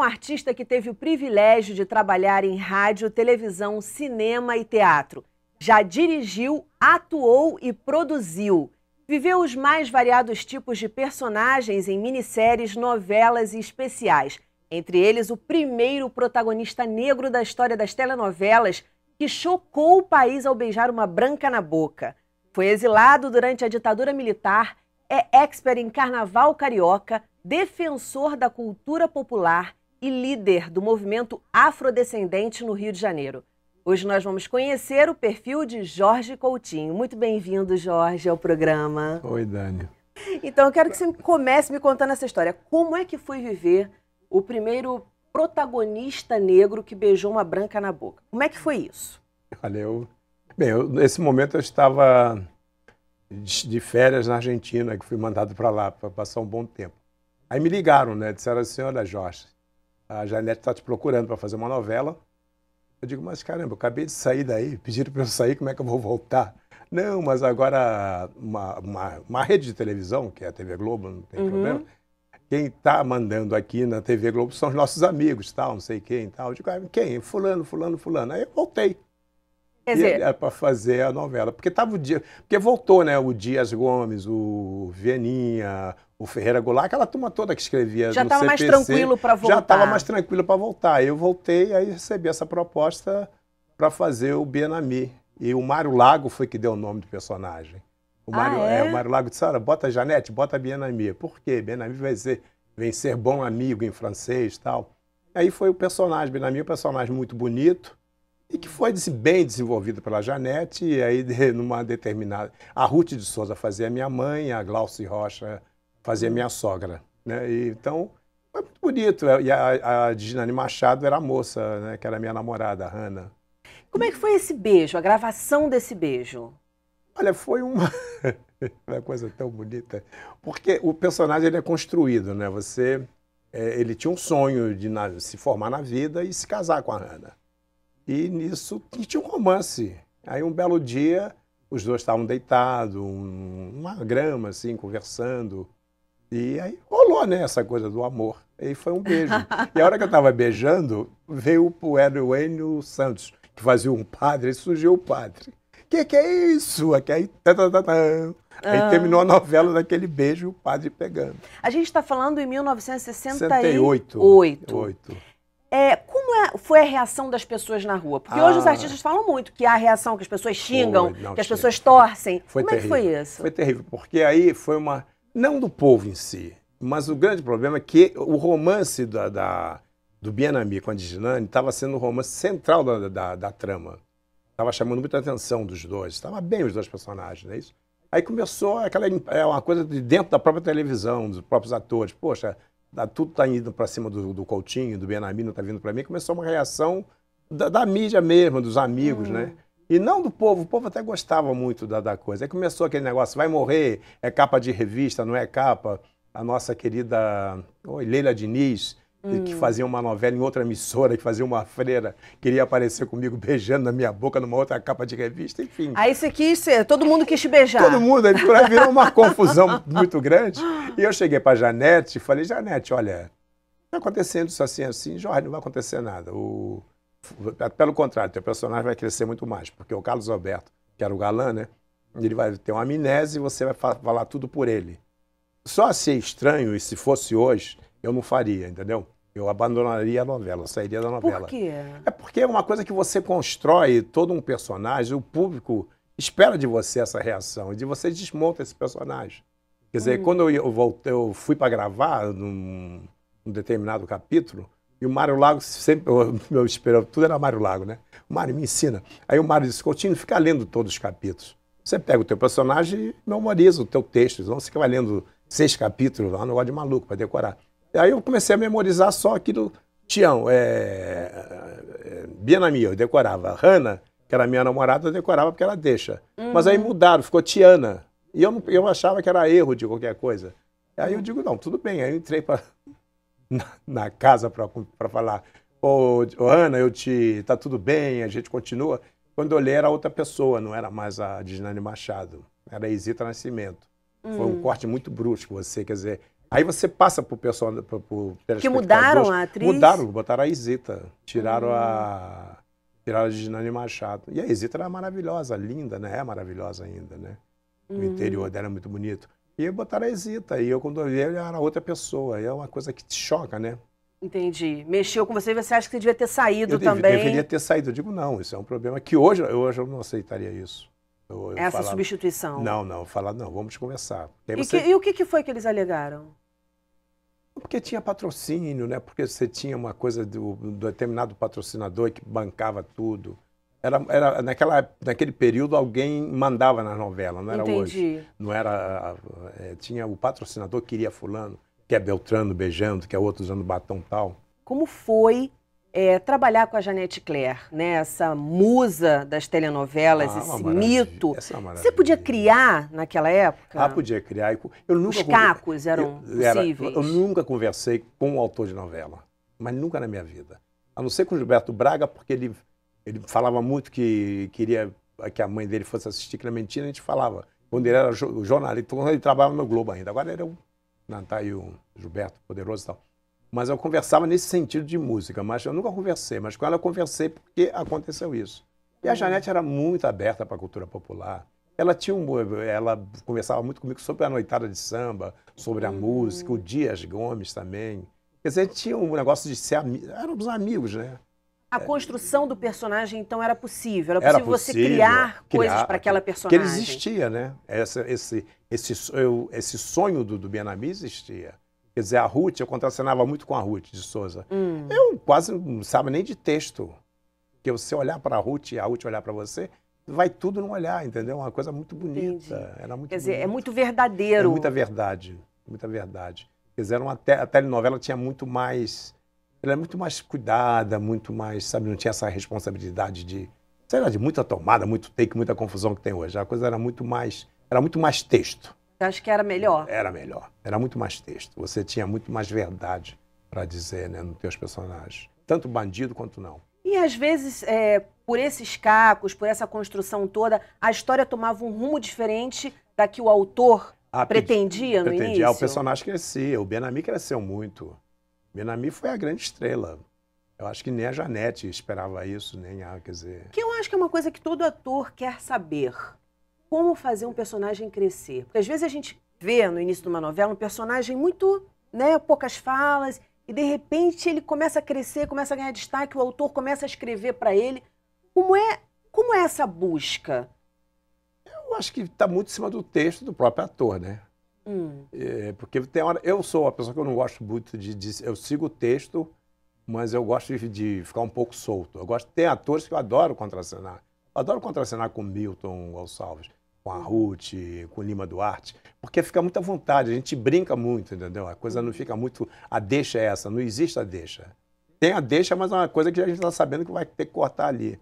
um artista que teve o privilégio de trabalhar em rádio, televisão, cinema e teatro. Já dirigiu, atuou e produziu. Viveu os mais variados tipos de personagens em minisséries, novelas e especiais. Entre eles, o primeiro protagonista negro da história das telenovelas, que chocou o país ao beijar uma branca na boca. Foi exilado durante a ditadura militar, é expert em carnaval carioca, defensor da cultura popular e líder do movimento afrodescendente no Rio de Janeiro. Hoje nós vamos conhecer o perfil de Jorge Coutinho. Muito bem-vindo, Jorge, ao programa. Oi, Dani. Então, eu quero que você comece me contando essa história. Como é que foi viver o primeiro protagonista negro que beijou uma branca na boca? Como é que foi isso? Olha, eu... Bem, eu, nesse momento eu estava de férias na Argentina, que fui mandado para lá para passar um bom tempo. Aí me ligaram, né? Disseram assim, olha, Jorge, a Janete está te procurando para fazer uma novela. Eu digo, mas caramba, eu acabei de sair daí, pediram para eu sair, como é que eu vou voltar? Não, mas agora uma, uma, uma rede de televisão, que é a TV Globo, não tem uhum. problema, quem está mandando aqui na TV Globo são os nossos amigos, tal, não sei quem, tal. Eu digo, ah, quem? Fulano, fulano, fulano. Aí eu voltei. Quer dizer... Era para fazer a novela. Porque tava o dia. Porque voltou, né? O Dias Gomes, o Vieninha, o Ferreira Goulart, aquela turma toda que escrevia. Já estava mais tranquilo para voltar. Já estava mais tranquilo para voltar. Eu voltei aí recebi essa proposta para fazer o Bienami. E o Mário Lago foi que deu o nome do personagem. O ah, Mário, ah, é? é? o Mário Lago disse: Olha, bota a Janete, bota a Bienami. Por quê? Bienami vai ser, vem ser bom amigo em francês e tal. Aí foi o personagem. Bienami é um personagem muito bonito e que foi bem desenvolvido pela Janete, e aí numa determinada... A Ruth de Souza fazia minha mãe, a Glauci Rocha fazia minha sogra, né? E, então, foi muito bonito. E a, a Machado era a moça, né? Que era minha namorada, a Hanna. Como é que foi esse beijo, a gravação desse beijo? Olha, foi uma... uma coisa tão bonita. Porque o personagem ele é construído, né? Você... É, ele tinha um sonho de na... se formar na vida e se casar com a Hanna. E nisso e tinha um romance. Aí um belo dia, os dois estavam deitados, numa uma grama, assim, conversando. E aí rolou, né, essa coisa do amor. E foi um beijo. e a hora que eu estava beijando, veio o poeta Santos, que fazia um padre, e surgiu o padre. Que que é isso? Aqui aí, tá, tá, tá, Aí ah. terminou a novela daquele beijo e o padre pegando. A gente está falando em 1968. 68. 8. É, como é, foi a reação das pessoas na rua? Porque ah. hoje os ah. artistas falam muito que há a reação, que as pessoas xingam, foi, não, que as pessoas torcem. Foi como terrível. é que foi isso? Foi terrível, porque aí foi uma. Não do povo em si, mas o grande problema é que o romance da, da do Bienami com a Dijinani estava sendo o romance central da, da, da trama. Estava chamando muita atenção dos dois. Estava bem os dois personagens, não é isso? Aí começou aquela é uma coisa de dentro da própria televisão, dos próprios atores. Poxa, Tá, tudo está indo para cima do, do Coutinho, do Benamino, está vindo para mim, começou uma reação da, da mídia mesmo, dos amigos, uhum. né? Hum. E não do povo, o povo até gostava muito da, da coisa. Aí começou aquele negócio, vai morrer, é capa de revista, não é capa. A nossa querida Oi, Leila Diniz, hum. que fazia uma novela em outra emissora, que fazia uma freira, queria aparecer comigo beijando na minha boca numa outra capa de revista, enfim. Aí você quis ser, todo mundo quis te beijar. Todo mundo, aí virou uma confusão muito grande. E eu cheguei para Janete e falei, Janete, olha, tá acontecendo isso assim, assim, Jorge, não vai acontecer nada. O... Pelo contrário, teu personagem vai crescer muito mais, porque o Carlos Alberto, que era o galã, né? Ele vai ter uma amnese e você vai falar tudo por ele. Só ser estranho, e se fosse hoje, eu não faria, entendeu? Eu abandonaria a novela, sairia da novela. Por quê? É porque é uma coisa que você constrói todo um personagem, o público espera de você essa reação, e de você desmonta esse personagem. Quer dizer, hum. quando eu, voltei, eu fui para gravar num, num, determinado capítulo, e o Mário Lago sempre, eu, eu esperava, tudo era Mário Lago, né? O Mário me ensina. Aí o Mário disse, Coutinho, fica lendo todos os capítulos. Você pega o teu personagem e memoriza o teu texto. Então você vai lendo seis capítulos lá, um negócio de maluco para decorar. Aí eu comecei a memorizar só aquilo. Tião, é, é, é eu decorava. Hanna, que era minha namorada, eu decorava porque ela deixa. Uhum. Mas aí mudaram, ficou Tiana. E eu, eu achava que era erro de qualquer coisa. Aí eu digo, não, tudo bem. Aí eu entrei pra, na, na casa para falar, ô oh, Ana, eu te. tá tudo bem, a gente continua. Quando eu olhei era outra pessoa, não era mais a Disnane Machado, era a Isita Nascimento. Uhum. Foi um hum. corte muito brusco, você, quer dizer, Aí você passa pro pessoal. Pro, pro que mudaram a atriz? Mudaram, botaram a Isita. Tiraram hum. a. Tiraram a ah. Ginani Machado. E a Isita era maravilhosa, linda, né? É maravilhosa ainda, né? Hum. O uhum. interior dela é muito bonito. E botaram a Isita. E eu, quando eu vi, ela era outra pessoa. E é uma coisa que te choca, né? Entendi. Mexeu com você e você acha que você devia ter saído eu também? Eu deveria ter saído. Eu digo, não, isso é um problema que hoje, hoje eu não aceitaria isso. Eu, eu Essa falava, substituição? Não, não. Falar, não, vamos conversar. Você... E, que, e, o que foi que eles alegaram? Porque tinha patrocínio, né? Porque você tinha uma coisa do, do determinado patrocinador que bancava tudo. Era, era naquela, naquele período alguém mandava na novela, não era Entendi. hoje. Não era é, tinha o patrocinador que queria fulano, que é Beltrano beijando, que é outro usando batom tal. Como foi é, trabalhar com a Janete Claire, né? essa musa das telenovelas, ah, esse mito. É Você podia criar naquela época? Ah, podia criar. Eu nunca Os cacos eram eu, possíveis. Eu, eu nunca conversei com um autor de novela, mas nunca na minha vida. A não ser com o Gilberto Braga, porque ele, ele falava muito que queria que a mãe dele fosse assistir Clementina, a gente falava. Quando ele era jornalista, quando ele trabalhava no Globo ainda. Agora ele era o Natal o Gilberto, poderoso e tal mas eu conversava nesse sentido de música, mas eu nunca conversei, mas com ela eu conversei porque aconteceu isso. E a hum. Janete era muito aberta para a cultura popular. Ela tinha um, ela conversava muito comigo sobre a noitada de samba, sobre a música, o hum. Dias Gomes também. Quer dizer, tinha um negócio de ser amigos, éramos amigos, né? A é. construção do personagem, então, era possível? Era possível, era possível você criar, criar coisas para aquela personagem? Que ele existia, né? Esse, esse, esse, esse sonho do, do Benami existia. Quer dizer, a Ruth, eu contracenava muito com a Ruth de Souza. Hum. Eu quase não sabe nem de texto. Porque você olhar para a Ruth e a Ruth olhar para você, vai tudo no olhar, entendeu? Uma coisa muito bonita. Era muito Quer dizer, é muito verdadeiro. É muita verdade, muita verdade. Quer dizer, uma te a telenovela tinha muito mais... Ela é muito mais cuidada, muito mais, sabe? Não tinha essa responsabilidade de... Sei lá, de muita tomada, muito take, muita confusão que tem hoje. A coisa era muito mais... Era muito mais texto. Você acha que era melhor? Era melhor. Era muito mais texto. Você tinha muito mais verdade para dizer né, nos teus personagens. Tanto bandido quanto não. E às vezes, é, por esses cacos, por essa construção toda, a história tomava um rumo diferente da que o autor ah, pretendia, no pretendia. início? Pretendia. O personagem crescia. O Benami cresceu muito. Benami foi a grande estrela. Eu acho que nem a Janete esperava isso, nem a, quer dizer... Que eu acho que é uma coisa que todo ator quer saber como fazer um personagem crescer. Porque às vezes a gente vê no início de uma novela um personagem muito, né, poucas falas, e de repente ele começa a crescer, começa a ganhar destaque, o autor começa a escrever para ele. Como é, como é essa busca? Eu acho que está muito em cima do texto do próprio ator, né? Hum. É, porque tem hora. Eu sou uma pessoa que eu não gosto muito de, de. eu sigo o texto, mas eu gosto de, de ficar um pouco solto. Eu gosto. Tem atores que eu adoro contracenar. Eu adoro contracenar com Milton Gonçalves com a Ruth, com o Lima Duarte, porque fica muito à vontade, a gente brinca muito, entendeu? A coisa não fica muito. A deixa é essa, não existe a deixa. Tem a deixa, mas é uma coisa que a gente está sabendo que vai ter que cortar ali. acho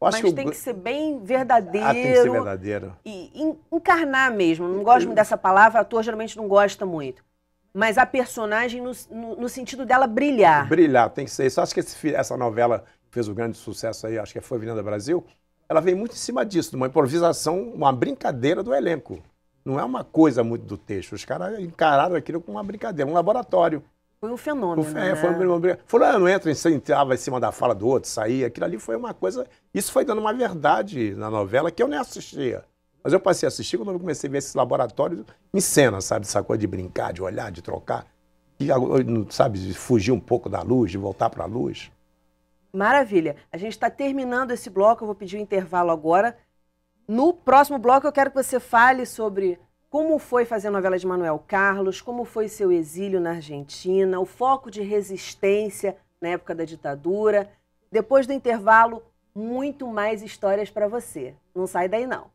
mas que tem que ser bem verdadeiro. Ah, tem que ser verdadeiro. E encarnar mesmo. Não gosto muito dessa palavra, ator geralmente não gosta muito. Mas a personagem no, no, no sentido dela brilhar. Brilhar, tem que ser isso. Acho que esse, essa novela fez um grande sucesso aí, acho que foi Avenida Brasil ela vem muito em cima disso, de uma improvisação, uma brincadeira do elenco. Não é uma coisa muito do texto. Os caras encararam aquilo como uma brincadeira, um laboratório. Foi um fenômeno. Foi, né? foi um fenômeno. não entra, entrava em cima da fala do outro, saía. Aquilo ali foi uma coisa. Isso foi dando uma verdade na novela que eu nem assistia. Mas eu passei a assistir quando eu comecei a ver esses laboratórios em cena, sabe? Essa coisa de brincar, de olhar, de trocar. E, sabe, de fugir um pouco da luz, de voltar para a luz. Maravilha. A gente está terminando esse bloco, eu vou pedir um intervalo agora. No próximo bloco, eu quero que você fale sobre como foi fazer a novela de Manuel Carlos, como foi seu exílio na Argentina, o foco de resistência na época da ditadura. Depois do intervalo, muito mais histórias para você. Não sai daí, não.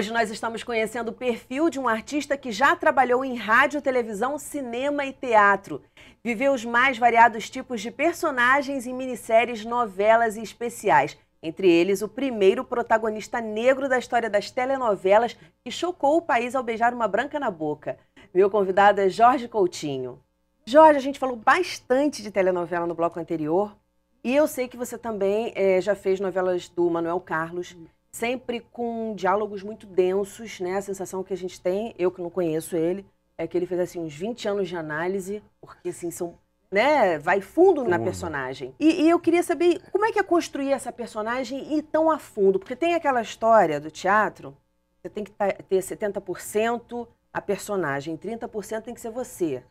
Hoje nós estamos conhecendo o perfil de um artista que já trabalhou em rádio, televisão, cinema e teatro. Viveu os mais variados tipos de personagens em minisséries, novelas e especiais. Entre eles, o primeiro protagonista negro da história das telenovelas que chocou o país ao beijar uma branca na boca. Meu convidado é Jorge Coutinho. Jorge, a gente falou bastante de telenovela no bloco anterior, e eu sei que você também é, já fez novelas do Manuel Carlos sempre com diálogos muito densos, né? A sensação que a gente tem, eu que não conheço ele, é que ele fez assim uns 20 anos de análise, porque assim são né, vai fundo na personagem. E, e, eu queria saber como é que é construir essa personagem e tão a fundo, porque tem aquela história do teatro, você tem que ter 70% a personagem, 30% tem que ser você.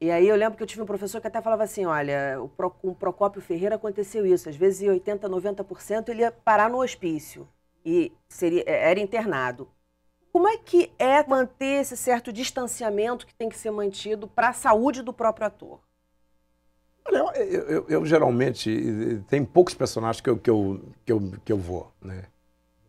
E aí eu lembro que eu tive um professor que até falava assim, olha, o Pro, com o Procópio Ferreira aconteceu isso, às vezes 80, 90% ele ia parar no hospício e seria, é, era internado. Como é que é manter esse certo distanciamento que tem que ser mantido para a saúde do próprio ator? Olha, eu, eu, eu, geralmente, tem poucos personagens que eu, que eu, que eu, que eu vou, né?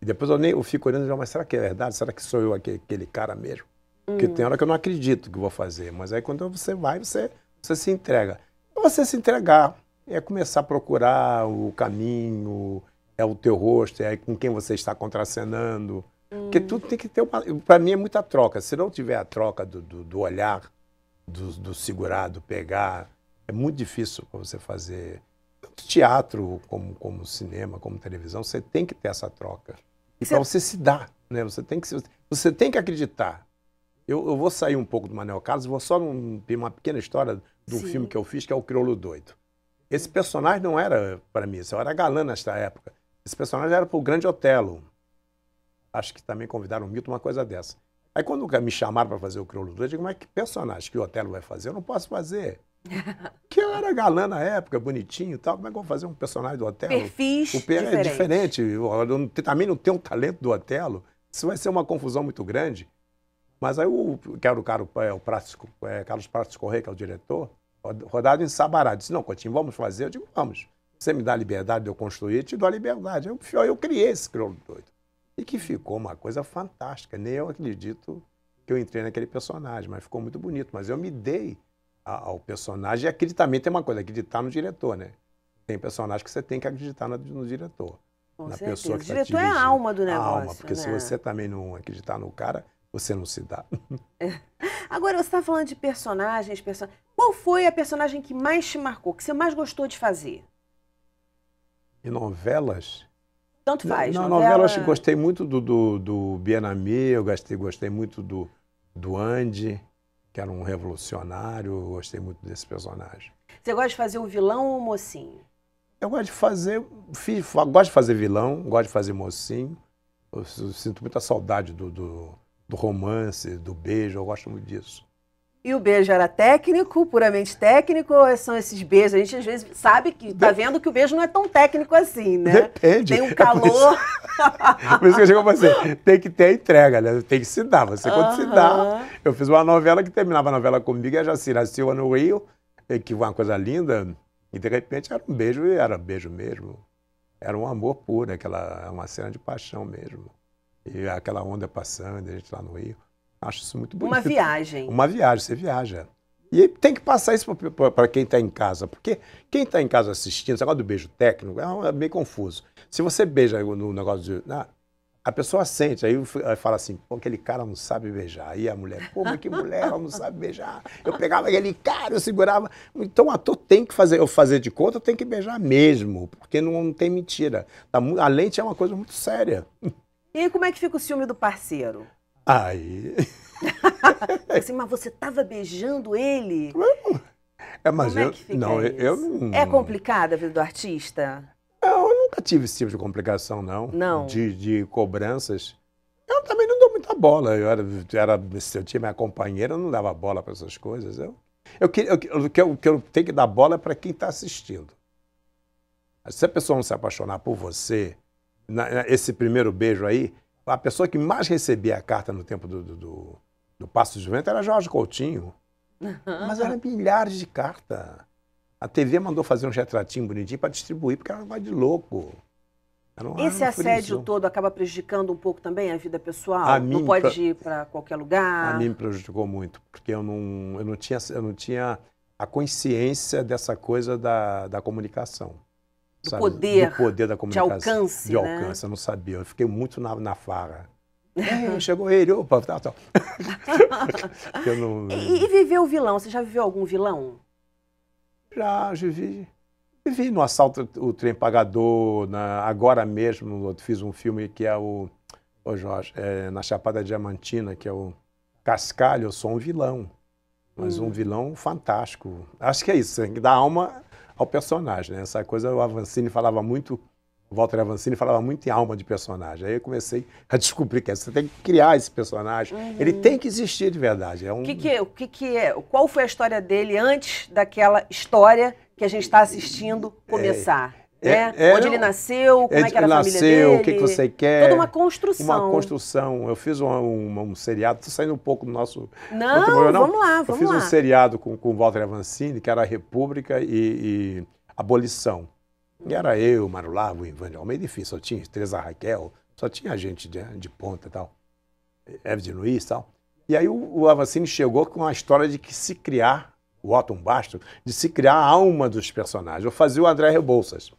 E depois eu, nem, eu fico olhando e digo, mas será que é verdade? Será que sou eu aquele, aquele cara mesmo? Uhum. Porque hum. tem hora que eu não acredito que vou fazer, mas aí quando você vai, você, você se entrega. Você se entregar é começar a procurar o caminho, é o teu rosto, é com quem você está contracenando. Hum. Porque tudo tem que ter uma. Para mim é muita troca. Se não tiver a troca do, do, do olhar, do, do segurar, do pegar, é muito difícil para você fazer teatro, como, como cinema, como televisão, você tem que ter essa troca. E para então você se dar, né? Você tem que, você tem que acreditar. Eu, eu vou sair um pouco do Manuel Carlos, vou só num, uma pequena história de um Sim. filme que eu fiz, que é o Crioulo Doido. Esse personagem não era para mim, eu era galã nesta época. Esse personagem era para o Grande Otelo. Acho que também convidaram o Milton, uma coisa dessa. Aí quando me chamaram para fazer o Crioulo 2, eu digo, mas que personagem que o Otelo vai fazer? Eu não posso fazer. que eu era galã na época, bonitinho e tal. Como é que eu vou fazer um personagem do Otelo? Perfis o per é diferente. Eu também não tenho o talento do Otelo. Isso vai ser uma confusão muito grande. Mas aí o que era o, cara, é, o Prático, é, Carlos Prates Correia, que é o diretor, rodado em Sabará, disse, não, Coutinho, vamos fazer? Eu digo, vamos. Você me dá a liberdade de eu construir, eu te dou a liberdade. Eu, eu criei esse crioulo doido. E que ficou uma coisa fantástica. Nem eu acredito que eu entrei naquele personagem, mas ficou muito bonito. Mas eu me dei a, ao personagem e acreditar também tem uma coisa, acreditar no diretor, né? Tem personagem que você tem que acreditar no, no diretor. Com na certeza. pessoa que O tá diretor tá é a alma do negócio. A alma, porque né? se você também não acreditar no cara, você não se dá. É. Agora, você está falando de personagens, person... qual foi a personagem que mais te marcou, que você mais gostou de fazer? E novelas? Tanto faz. Não, novela... novela eu gostei muito do, do, do Bienami, eu gostei, gostei muito do, do Andy, que era um revolucionário, eu gostei muito desse personagem. Você gosta de fazer o vilão ou o mocinho? Eu gosto de fazer. Fiz, gosto de fazer vilão, gosto de fazer mocinho. Eu, eu sinto muita saudade do, do, do romance, do beijo, eu gosto muito disso. E o beijo era técnico, puramente técnico, ou é são esses beijos? A gente às vezes sabe que tá vendo que o beijo não é tão técnico assim, né? Depende. Tem um calor. É por, isso... por, isso... que eu chego pra você, tem que ter a entrega, né? Tem que se dar. Você quando uh -huh. se dá. Eu fiz uma novela que terminava a novela comigo e a Jacira Silva no Rio, que foi uma coisa linda, e de repente era um beijo e era beijo mesmo. Era um amor puro, aquela é uma cena de paixão mesmo. E aquela onda passando, a gente lá no Rio. Acho isso muito bonito. Uma viagem. Uma viagem, você viaja. E tem que passar isso para quem está em casa, porque quem está em casa assistindo, esse negócio do beijo técnico é, é meio confuso. Se você beija no negócio de. a pessoa sente, aí fala assim, pô, aquele cara não sabe beijar. Aí a mulher, pô, mas que mulher, ela não sabe beijar. Eu pegava aquele cara, eu segurava. Então o ator tem que fazer, eu fazer de conta, tem que beijar mesmo, porque não, não tem mentira. Tá a lente é uma coisa muito séria. E como é que fica o ciúme do parceiro? Aí. assim, mas você estava beijando ele? Não. É, mas Como é eu, é que fica não, isso? eu É complicada a vida do artista? eu nunca tive esse tipo de complicação, não. Não. De, de cobranças. Eu também não dou muita bola. Eu era, era, se eu tinha minha companheira, eu não dava bola para essas coisas. Eu, eu, eu, eu, o que eu tenho que dar bola é para quem está assistindo. Se a pessoa não se apaixonar por você, na, na, esse primeiro beijo aí, a pessoa que mais recebia a carta no tempo do, do, do, do Passo era Jorge Coutinho. Mas eram milhares de cartas. A TV mandou fazer um retratinho bonitinho para distribuir, porque era um de louco. Um Esse assédio todo acaba prejudicando um pouco também a vida pessoal? A não pode pra... ir para qualquer lugar? A mim me prejudicou muito, porque eu não, eu não, tinha, eu não tinha a consciência dessa coisa da, da comunicação do sabe? poder, do poder da comunicação, de alcance, de né? alcance. Né? Eu não sabia, eu fiquei muito na, na farra. É, chegou ele, opa, tal, tal. eu não... e, e o vilão? Você já viveu algum vilão? Já, vivi. Vivi no Assalto o Trem Pagador, na, agora mesmo eu fiz um filme que é o, o Jorge, é, na Chapada Diamantina, que é o Cascalho, eu sou um vilão. Mas hum. um vilão fantástico. Acho que é isso, Que dá alma ao personagem. Né? Essa coisa o Avancini falava muito, o Walter Avancini falava muito em alma de personagem. Aí eu comecei a descobrir que você tem que criar esse personagem. Uhum. Ele tem que existir de verdade. É um... que que, é, o que, que é? Qual foi a história dele antes daquela história que a gente está assistindo é, começar? É é, é, é, Onde ele nasceu, é como é, é que era nasceu, a família dele. o que, que você quer. Toda uma construção. Uma construção. Eu fiz um, um, um seriado, estou saindo um pouco do nosso... Não, não, vamos lá, vamos lá. Eu fiz lá. um seriado com, com Walter Avancini, que era República e, e Abolição. E era eu, Mário Largo, Ivan de Almeida, enfim, só tinha Teresa Raquel, só tinha gente de, de ponta e tal. Evde Luiz e tal. E aí o, o Avancini chegou com a história de que se criar, o Otton Basto, de se criar a alma dos personagens. Eu fazia o André Rebouças.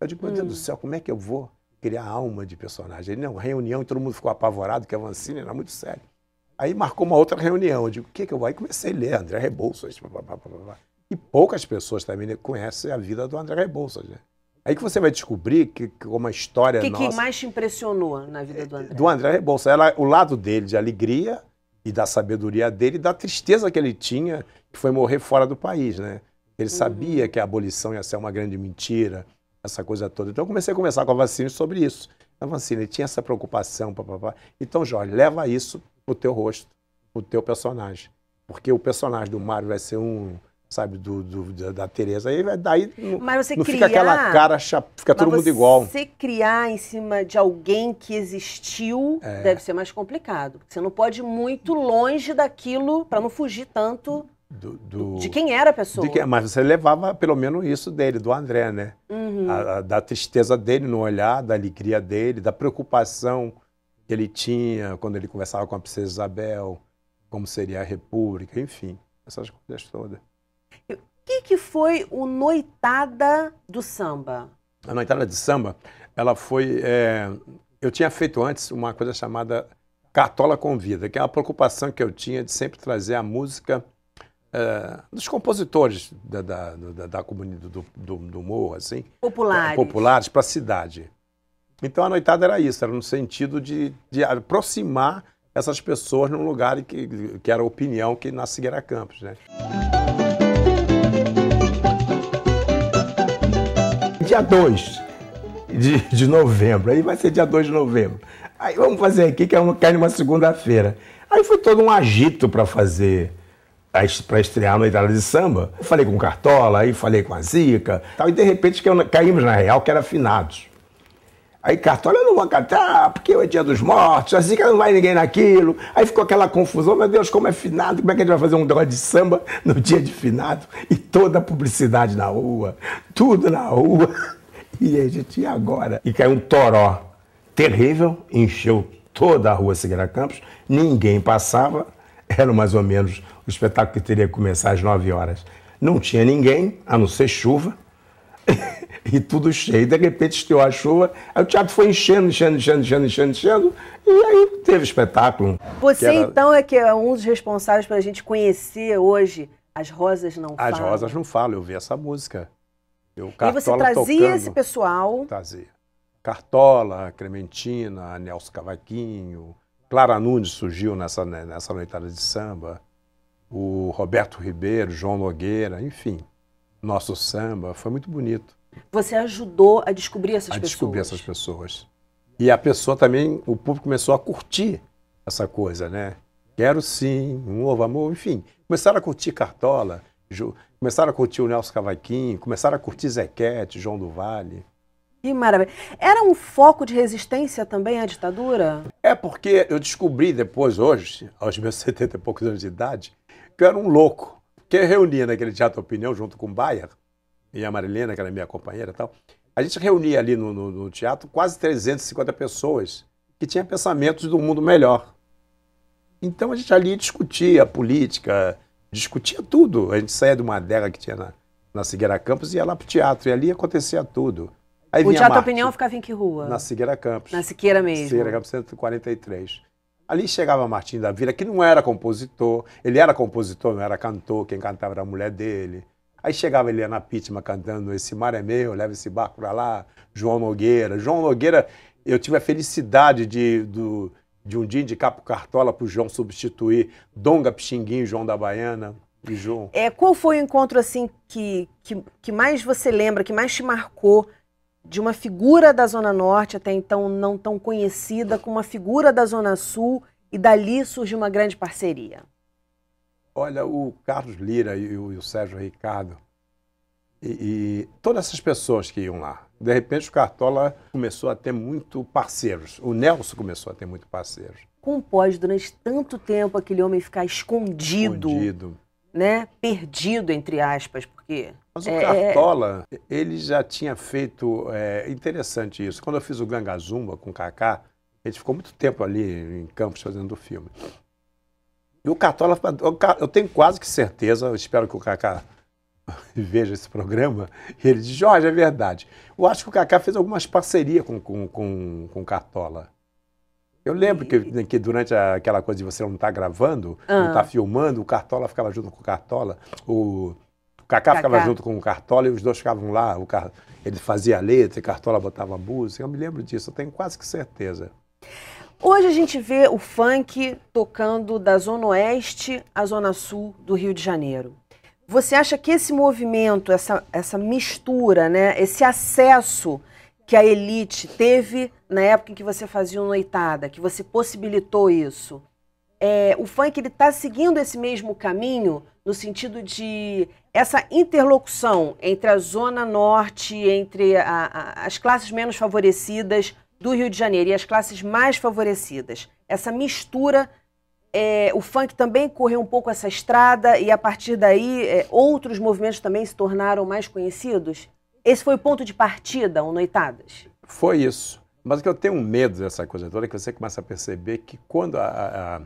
Eu digo, meu Deus do hum. céu, como é que eu vou criar alma de personagem? Ele, não, reunião e todo mundo ficou apavorado, que é a Vancini era muito sério. Aí marcou uma outra reunião. Eu digo, o que, que eu vou? Aí comecei a ler André Rebouças. Blá, blá, blá, e poucas pessoas também né, conhecem a vida do André Rebouças, né? Aí que você vai descobrir que, que uma história que, nossa... O que mais te impressionou na vida do é, André? Do André Rebouças. Ela, o lado dele de alegria e da sabedoria dele, e da tristeza que ele tinha, que foi morrer fora do país, né? Ele sabia uhum. que a abolição ia ser uma grande mentira, essa coisa toda. Então eu comecei a conversar com a vacina sobre isso. A vacina tinha essa preocupação, papapá. Então, Jorge, leva isso pro teu rosto, pro teu personagem. Porque o personagem do Mário vai ser um, sabe, do, do da Tereza. Aí daí não, Mas você não criar, fica aquela cara, fica todo mundo igual. Você criar em cima de alguém que existiu é. deve ser mais complicado. Você não pode ir muito longe daquilo para não fugir tanto do, do, de quem era a pessoa. Quem, mas você levava pelo menos isso dele, do André, né? Uhum. A, a, da tristeza dele no olhar, da alegria dele, da preocupação que ele tinha quando ele conversava com a princesa Isabel, como seria a república, enfim, essas coisas todas. O que, que foi o Noitada do Samba? A Noitada de Samba, ela foi... É, eu tinha feito antes uma coisa chamada Cartola Convida, que é uma preocupação que eu tinha de sempre trazer a música é, dos compositores da, da, da, da comunidade do, do, do, morro, assim. Populares. Populares para a cidade. Então a noitada era isso, era no sentido de, de aproximar essas pessoas num lugar que, que era a opinião que na Sigueira Campos. Né? Dia 2 de, de novembro, aí vai ser dia 2 de novembro. Aí vamos fazer aqui, que é uma, cai numa segunda-feira. Aí foi todo um agito para fazer para estrear Noitada de Samba. Eu falei com o Cartola, aí falei com a Zica, tal, e de repente caímos na real, que era Finados. Aí Cartola, eu não vou cantar, porque é o dia dos mortos, a Zica não vai ninguém naquilo. Aí ficou aquela confusão, meu Deus, como é finado, como é que a gente vai fazer um negócio de samba no dia de finado? E toda a publicidade na rua, tudo na rua. E a gente, e agora? E caiu um toró terrível, encheu toda a rua Segueira Campos, ninguém passava, eram mais ou menos o espetáculo que teria que começar às 9 horas. Não tinha ninguém, a não ser chuva, e tudo cheio. De repente estiou a chuva, aí o teatro foi enchendo, enchendo, enchendo, enchendo, enchendo, enchendo e aí teve espetáculo. Você era... então é que é um dos responsáveis para a gente conhecer hoje As Rosas Não Falam. As Rosas Não Falam, eu vi essa música. Eu, Cartola, e você trazia tocando. esse pessoal? Trazia. Cartola, Clementina, Nelson Cavaquinho, Clara Nunes surgiu nessa, né, nessa noitada de samba o Roberto Ribeiro, João Nogueira, enfim, nosso samba, foi muito bonito. Você ajudou a descobrir essas a pessoas? A descobrir essas pessoas. E a pessoa também, o público começou a curtir essa coisa, né? Quero sim, um novo amor, enfim. Começaram a curtir Cartola, começaram a curtir o Nelson Cavaquinho, começaram a curtir Zequete, João do Vale. Que maravilha. Era um foco de resistência também à ditadura? É porque eu descobri depois, hoje, aos meus 70 e poucos anos de idade, que eu era um louco. Porque reunia naquele Teatro Opinião, junto com o Bayer, e a Marilena, que era minha companheira e tal, a gente reunia ali no, no, no teatro quase 350 pessoas que tinham pensamentos do mundo melhor. Então a gente ali discutia política, discutia tudo. A gente saía de uma adega que tinha na, na Cigueira Campos e ia lá pro teatro. E ali acontecia tudo. Aí o Teatro Marte, Opinião ficava em que rua? Na Cigueira Campos. Na Siqueira mesmo. Cigueira Campos 143. Ali chegava Martim da Vila, que não era compositor, ele era compositor, não era cantor, quem cantava era a mulher dele. Aí chegava na Pittman cantando Esse Mar é Meu, Leva Esse Barco para Lá, João Nogueira. João Nogueira, eu tive a felicidade de, do, de um dia indicar capo Cartola para o João substituir Donga Pixinguinho, João da Baiana. E João. É, qual foi o encontro assim que, que, que mais você lembra, que mais te marcou de uma figura da Zona Norte, até então não tão conhecida, com uma figura da Zona Sul, e dali surge uma grande parceria? Olha, o Carlos Lira e o, Sérgio Ricardo, e, e, todas essas pessoas que iam lá. De repente, o Cartola começou a ter muito parceiros. O Nelson começou a ter muito parceiros. Como pode, durante tanto tempo, aquele homem ficar escondido? Escondido né, perdido, entre aspas, porque... Mas o é, Cartola, ele já tinha feito... É, interessante isso. Quando eu fiz o Ganga Zumba com o Kaká, a gente ficou muito tempo ali em Campos fazendo o filme. E o Cartola, eu tenho quase que certeza, eu espero que o Kaká veja esse programa, ele diz, Jorge, é verdade. Eu acho que o Kaká fez algumas parcerias com, com, com, com Cartola. Eu lembro que, né, que durante a, aquela coisa de você não estar tá gravando, ah. não estar tá filmando, o Cartola ficava junto com o Cartola, o, o Cacá, Cacá, ficava junto com o Cartola e os dois ficavam lá. O Ele fazia a letra e Cartola botava a música. Eu me lembro disso, eu tenho quase que certeza. Hoje a gente vê o funk tocando da Zona Oeste à Zona Sul do Rio de Janeiro. Você acha que esse movimento, essa, essa mistura, né, esse acesso que a elite teve na época em que você fazia o Noitada, que você possibilitou isso. É, o funk ele está seguindo esse mesmo caminho no sentido de essa interlocução entre a zona norte, entre a, a, as classes menos favorecidas do Rio de Janeiro e as classes mais favorecidas. Essa mistura, é, o funk também correu um pouco essa estrada e a partir daí é, outros movimentos também se tornaram mais conhecidos. Esse foi o ponto de partida, o Noitadas? Foi isso. Mas o que eu tenho medo dessa coisa toda é que você começa a perceber que quando a, a, a...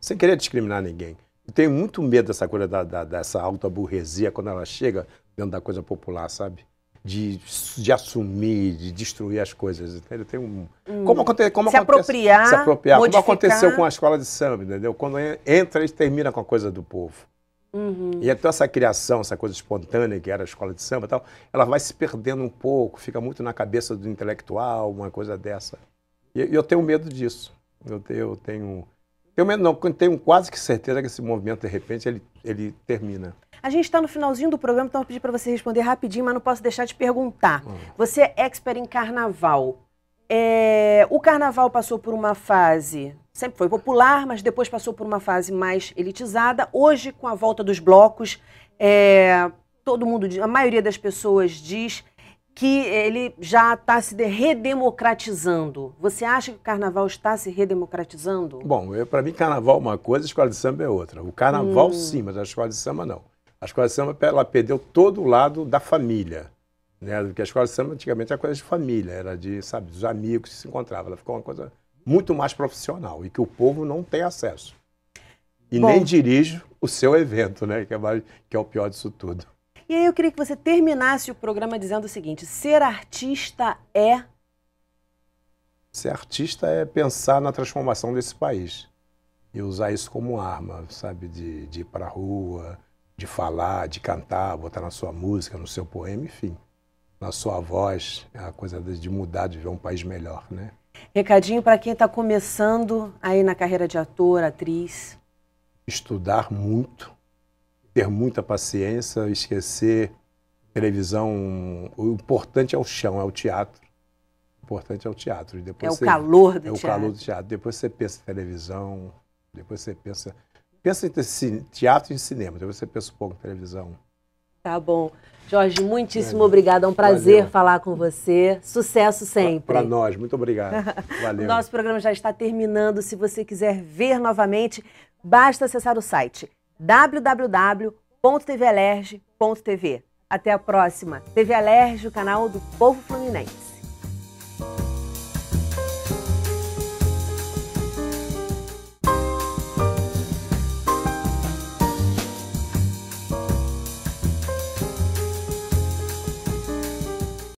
Sem querer discriminar ninguém, eu tenho muito medo dessa coisa, da, da, dessa alta burguesia, quando ela chega dentro da coisa popular, sabe? De, de assumir, de destruir as coisas, entendeu? Tem um, hum. como aconte, como se acontece, apropriar, se apropriar. Modificar. Como aconteceu com a escola de samba, entendeu? Quando entra, eles termina com a coisa do povo. Uhum. E então essa criação, essa coisa espontânea que era a escola de samba e tal, ela vai se perdendo um pouco, fica muito na cabeça do intelectual, uma coisa dessa. E eu tenho medo disso. Eu tenho, eu tenho, tenho medo, não, tenho quase que certeza que esse movimento, de repente, ele, ele termina. A gente está no finalzinho do programa, então eu vou pedir para você responder rapidinho, mas não posso deixar de perguntar. Uhum. Você é expert em carnaval. É, o carnaval passou por uma fase sempre foi popular, mas depois passou por uma fase mais elitizada. Hoje, com a volta dos blocos, é, todo mundo, a maioria das pessoas diz que ele já está se redemocratizando. Você acha que o carnaval está se redemocratizando? Bom, para mim, carnaval é uma coisa, a escola de samba é outra. O carnaval, hum. sim, mas a escola de samba não. A escola de samba ela perdeu todo o lado da família. Né? Porque a escola de samba antigamente era coisa de família, era de, sabe, dos amigos que se encontravam. Ela ficou uma coisa muito mais profissional e que o povo não tem acesso. E Bom, nem dirijo o seu evento, né? Que é, mais, que é o pior disso tudo. E aí eu queria que você terminasse o programa dizendo o seguinte: ser artista é. Ser artista é pensar na transformação desse país e usar isso como arma, sabe? De, de ir para a rua, de falar, de cantar, botar na sua música, no seu poema, enfim, na sua voz, é a coisa de mudar, de ver um país melhor, né? Recadinho para quem está começando aí na carreira de ator, atriz. Estudar muito, ter muita paciência, esquecer televisão. O importante é o chão, é o teatro. O importante é o teatro. E depois é você, o calor do é teatro. É o calor do teatro. Depois você pensa em televisão, depois você pensa. Pensa em teatro e cinema, depois você pensa um pouco em televisão. Tá bom. Jorge, muitíssimo é, obrigada. É um prazer valeu. falar com você. Sucesso sempre. Para nós, muito obrigado. Valeu. Nosso programa já está terminando. Se você quiser ver novamente, basta acessar o site www.tvalerge.tv. Até a próxima. TV Alerge, o canal do Povo Fluminense.